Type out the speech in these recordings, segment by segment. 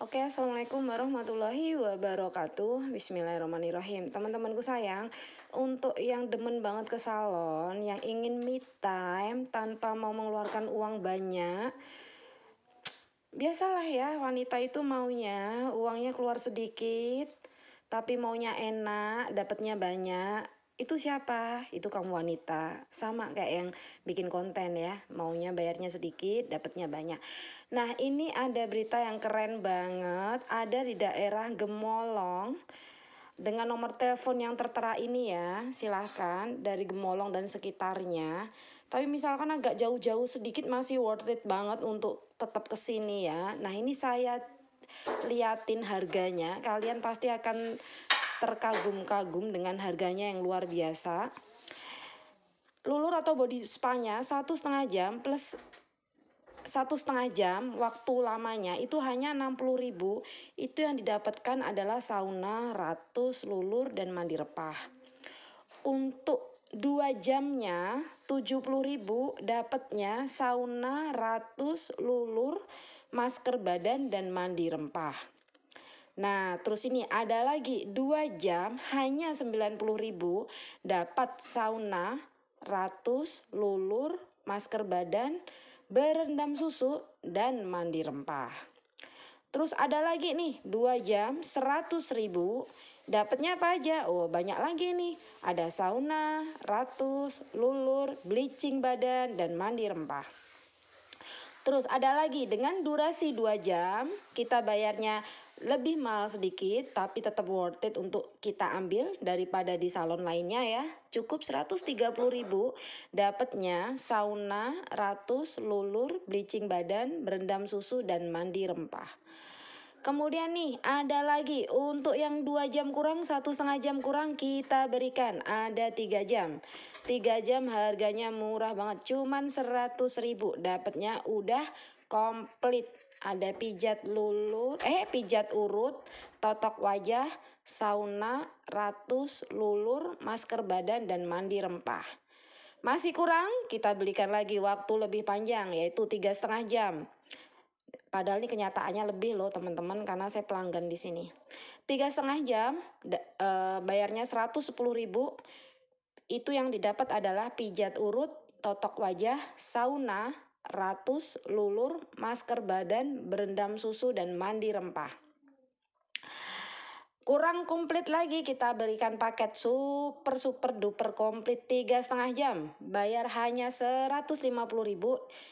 Oke, Assalamualaikum warahmatullahi wabarakatuh Bismillahirrahmanirrahim Teman-temanku sayang Untuk yang demen banget ke salon Yang ingin me time Tanpa mau mengeluarkan uang banyak Biasalah ya, wanita itu maunya Uangnya keluar sedikit Tapi maunya enak, dapatnya banyak itu siapa? Itu kamu wanita. Sama kayak yang bikin konten ya, maunya bayarnya sedikit, dapatnya banyak. Nah, ini ada berita yang keren banget, ada di daerah Gemolong. Dengan nomor telepon yang tertera ini ya, silahkan dari Gemolong dan sekitarnya. Tapi misalkan agak jauh-jauh sedikit masih worth it banget untuk tetap kesini ya. Nah ini saya liatin harganya, kalian pasti akan terkagum-kagum dengan harganya yang luar biasa. Lulur atau body spa nya satu setengah jam plus satu setengah jam waktu lamanya itu hanya puluh ribu itu yang didapatkan adalah sauna ratus lulur dan mandi repah untuk dua jamnya puluh ribu dapatnya sauna ratus lulur masker badan dan mandi rempah Nah, terus ini ada lagi dua jam hanya sembilan puluh ribu dapat sauna, ratus lulur, masker badan, berendam susu dan mandi rempah. Terus ada lagi nih dua jam seratus ribu Dapatnya apa aja? Oh banyak lagi nih Ada sauna, ratus, lulur, bleaching badan, dan mandi rempah Terus ada lagi dengan durasi 2 jam kita bayarnya lebih mahal sedikit tapi tetap worth it untuk kita ambil daripada di salon lainnya ya. Cukup 130.000 dapatnya sauna, ratus lulur, bleaching badan, berendam susu dan mandi rempah. Kemudian nih ada lagi untuk yang dua jam kurang satu setengah jam kurang kita berikan ada tiga jam. Tiga jam harganya murah banget cuman seratus ribu dapatnya udah komplit. Ada pijat lulur eh pijat urut, totok wajah, sauna, ratus, lulur, masker badan, dan mandi rempah. Masih kurang? Kita belikan lagi waktu lebih panjang yaitu tiga setengah jam. Padahal ini kenyataannya lebih loh teman-teman karena saya pelanggan di sini. Tiga setengah jam e, bayarnya ribu itu yang didapat adalah pijat urut, totok wajah, sauna, ratus, lulur, masker badan, berendam susu, dan mandi rempah. Kurang komplit lagi kita berikan paket super super duper komplit tiga setengah jam. Bayar hanya 150.000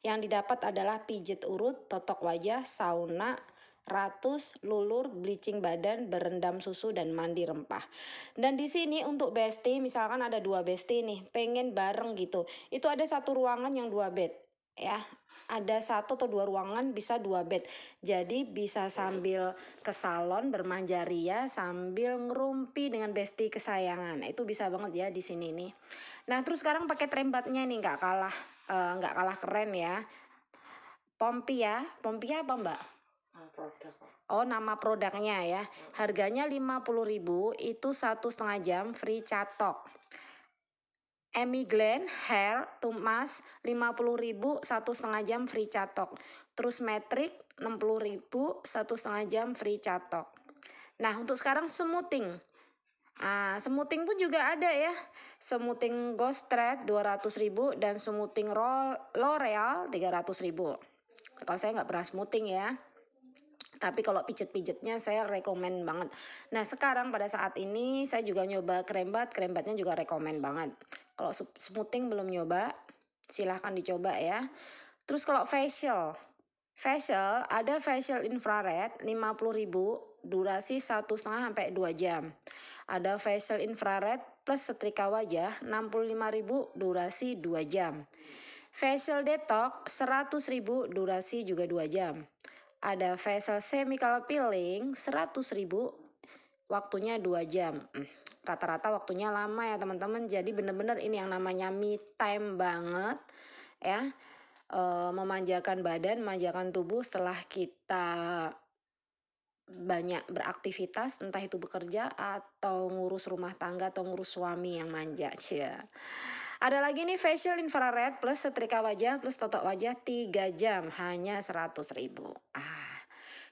yang didapat adalah pijit urut, totok wajah, sauna, ratus lulur bleaching badan, berendam susu dan mandi rempah. Dan di sini untuk besti misalkan ada dua besti nih, pengen bareng gitu. Itu ada satu ruangan yang dua bed ya ada satu atau dua ruangan bisa dua bed. Jadi bisa sambil ke salon bermanja ria sambil ngerumpi dengan besti kesayangan. Nah, itu bisa banget ya di sini nih. Nah terus sekarang pakai trembatnya nih nggak kalah eh, nggak uh, kalah keren ya. Pompi ya, Pompi apa mbak? Oh nama produknya ya. Harganya 50.000 itu satu setengah jam free catok. Emmy Glenn, Hair, Tumas, ribu satu setengah jam free catok. Terus Metric, ribu satu setengah jam free catok. Nah, untuk sekarang smoothing. Nah, smoothing pun juga ada ya. Smoothing Ghost Thread ribu dan smoothing L'Oreal ribu. Kalau saya nggak pernah smoothing ya. Tapi kalau pijet-pijetnya saya rekomen banget. Nah sekarang pada saat ini saya juga nyoba krembat, krembatnya juga rekomen banget. Kalau smoothing belum nyoba, silahkan dicoba ya. Terus kalau facial, facial ada facial infrared 50.000 durasi satu setengah sampai 2 jam. Ada facial infrared plus setrika wajah 65.000 durasi 2 jam. Facial detox 100.000 durasi juga 2 jam ada vessel semicolor peeling 100.000 waktunya 2 jam. Hmm, rata-rata waktunya lama ya teman-teman. Jadi bener-bener ini yang namanya me time banget ya. E, memanjakan badan, memanjakan tubuh setelah kita banyak beraktivitas entah itu bekerja atau ngurus rumah tangga atau ngurus suami yang manja cia ada lagi nih facial infrared plus setrika wajah plus totok wajah 3 jam hanya 100 ribu. Ah.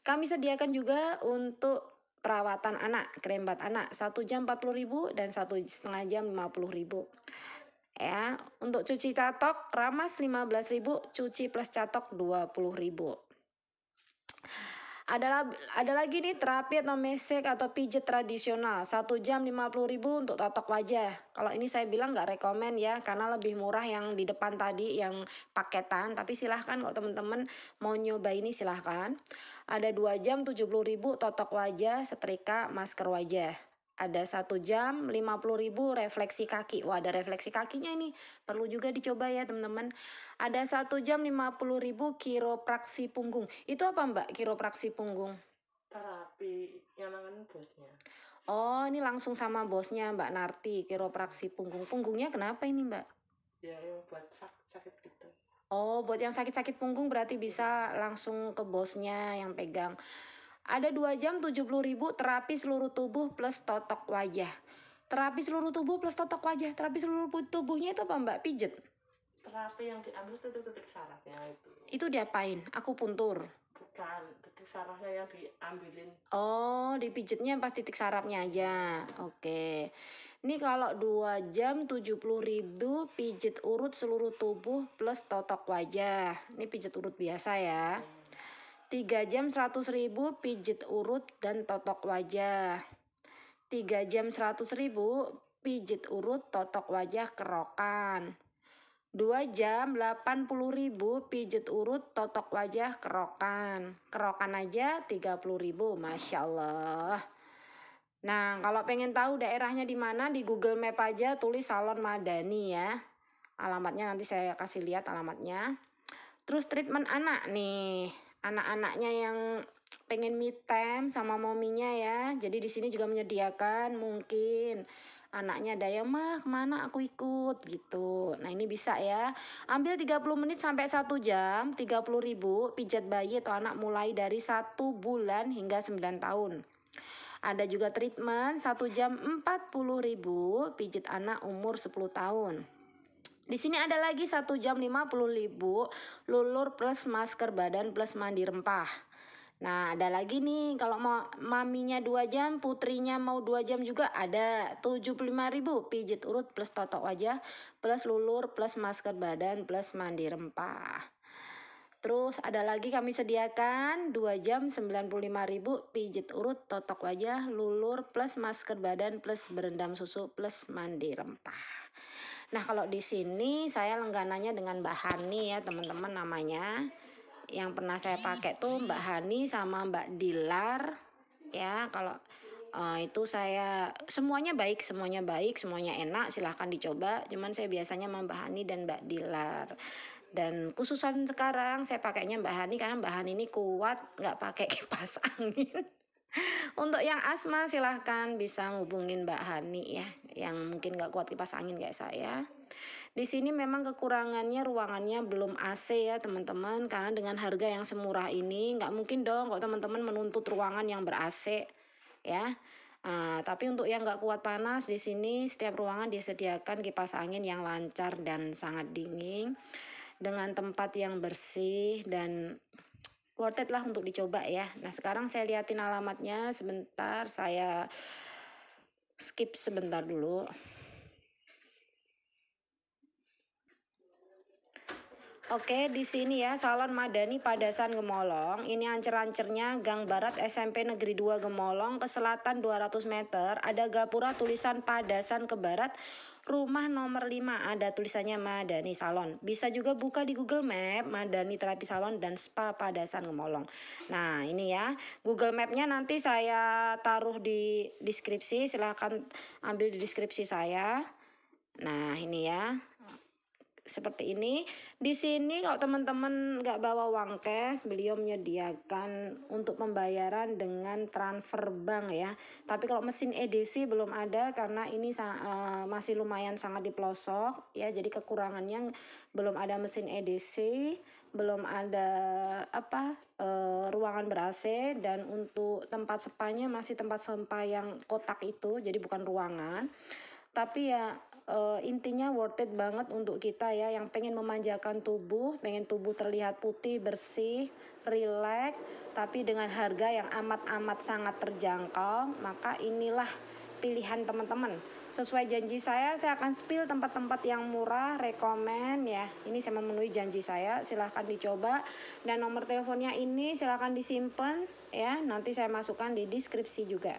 Kami sediakan juga untuk perawatan anak, krem bat anak 1 jam 40 ribu dan satu setengah jam 50 ribu. Ya, untuk cuci catok ramas 15 ribu, cuci plus catok 20 ribu adalah ada lagi nih terapi atau mesek atau pijat tradisional. satu jam lima puluh ribu untuk totok wajah. Kalau ini saya bilang nggak rekomen ya karena lebih murah yang di depan tadi yang paketan. Tapi silahkan kalau teman-teman mau nyoba ini silahkan. Ada dua jam tujuh puluh ribu totok wajah, setrika, masker wajah ada satu jam 50.000 refleksi kaki. Wah, ada refleksi kakinya ini. Perlu juga dicoba ya, teman-teman. Ada satu jam 50.000 kiropraksi punggung. Itu apa, Mbak? Kiropraksi punggung? Terapi yang bosnya. Oh, ini langsung sama bosnya, Mbak Narti, kiropraksi punggung. Punggungnya kenapa ini, Mbak? Ya, yang buat sakit, sakit gitu. Oh, buat yang sakit-sakit punggung berarti bisa langsung ke bosnya yang pegang. Ada 2 jam ribu terapi seluruh tubuh plus totok wajah. Terapi seluruh tubuh plus totok wajah. Terapi seluruh tubuhnya itu apa Mbak? Pijet? Terapi yang diambil itu titik sarafnya itu. Itu diapain? Aku puntur. Bukan, titik sarafnya yang diambilin. Oh, dipijetnya pas titik sarafnya aja. Oke. Ini kalau 2 jam 70 ribu pijet urut seluruh tubuh plus totok wajah. Ini pijet urut biasa ya. Hmm. 3 jam 100 ribu pijit urut dan totok wajah. 3 jam 100 ribu pijit urut totok wajah kerokan. 2 jam 80 ribu pijit urut totok wajah kerokan. Kerokan aja 30 ribu, Masya Allah. Nah, kalau pengen tahu daerahnya di mana, di Google Map aja tulis Salon Madani ya. Alamatnya nanti saya kasih lihat alamatnya. Terus treatment anak nih anak-anaknya yang pengen me time sama mominya ya. Jadi di sini juga menyediakan mungkin anaknya ada ya mah kemana aku ikut gitu. Nah ini bisa ya. Ambil 30 menit sampai 1 jam, 30 ribu pijat bayi atau anak mulai dari 1 bulan hingga 9 tahun. Ada juga treatment 1 jam 40 ribu pijat anak umur 10 tahun. Di sini ada lagi 1 jam 50.000 lulur plus masker badan plus mandi rempah. Nah, ada lagi nih kalau mau maminya 2 jam, putrinya mau 2 jam juga ada 75.000 pijit urut plus totok wajah plus lulur plus masker badan plus mandi rempah. Terus ada lagi kami sediakan 2 jam 95.000 pijit urut totok wajah lulur plus masker badan plus berendam susu plus mandi rempah. Nah, kalau di sini saya lengganannya dengan Mbak Hani ya, teman-teman namanya. Yang pernah saya pakai tuh Mbak Hani sama Mbak Dilar ya. Kalau uh, itu saya semuanya baik, semuanya baik, semuanya enak, silahkan dicoba. Cuman saya biasanya sama Mbak Hani dan Mbak Dilar. Dan khususan sekarang saya pakainya Mbak Hani karena Mbak Hani ini kuat, nggak pakai kipas angin. Untuk yang asma silahkan bisa hubungin Mbak Hani ya, yang mungkin nggak kuat kipas angin kayak saya. Di sini memang kekurangannya ruangannya belum AC ya teman-teman, karena dengan harga yang semurah ini nggak mungkin dong kok teman-teman menuntut ruangan yang ber AC ya. Nah, tapi untuk yang nggak kuat panas di sini setiap ruangan disediakan kipas angin yang lancar dan sangat dingin dengan tempat yang bersih dan worth it lah untuk dicoba ya. Nah sekarang saya liatin alamatnya sebentar saya skip sebentar dulu. Oke, di sini ya Salon Madani Padasan Gemolong. Ini ancer-ancernya Gang Barat SMP Negeri 2 Gemolong ke selatan 200 meter. Ada gapura tulisan Padasan ke barat, rumah nomor 5 ada tulisannya Madani Salon. Bisa juga buka di Google Map Madani Terapi Salon dan Spa Padasan Ngemolong. Nah, ini ya. Google Map-nya nanti saya taruh di deskripsi, silahkan ambil di deskripsi saya. Nah, ini ya seperti ini. Di sini kalau teman-teman nggak bawa uang cash, beliau menyediakan untuk pembayaran dengan transfer bank ya. Tapi kalau mesin EDC belum ada karena ini uh, masih lumayan sangat di pelosok ya. Jadi kekurangannya belum ada mesin EDC belum ada apa uh, ruangan ber AC dan untuk tempat sepanya masih tempat sempa yang kotak itu, jadi bukan ruangan. Tapi ya uh, intinya worth it banget untuk kita ya yang pengen memanjakan tubuh, pengen tubuh terlihat putih, bersih, relax, tapi dengan harga yang amat-amat sangat terjangkau, maka inilah pilihan teman-teman. Sesuai janji saya, saya akan spill tempat-tempat yang murah, rekomen ya. Ini saya memenuhi janji saya, silahkan dicoba. Dan nomor teleponnya ini silahkan disimpan ya, nanti saya masukkan di deskripsi juga.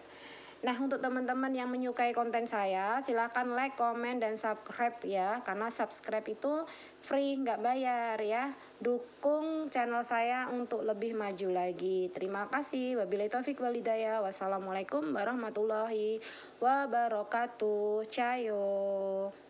Nah, untuk teman-teman yang menyukai konten saya, silahkan like, komen, dan subscribe ya. Karena subscribe itu free, nggak bayar ya. Dukung channel saya untuk lebih maju lagi. Terima kasih. Wabillahi taufik walidaya. Wassalamualaikum warahmatullahi wabarakatuh. Cayo.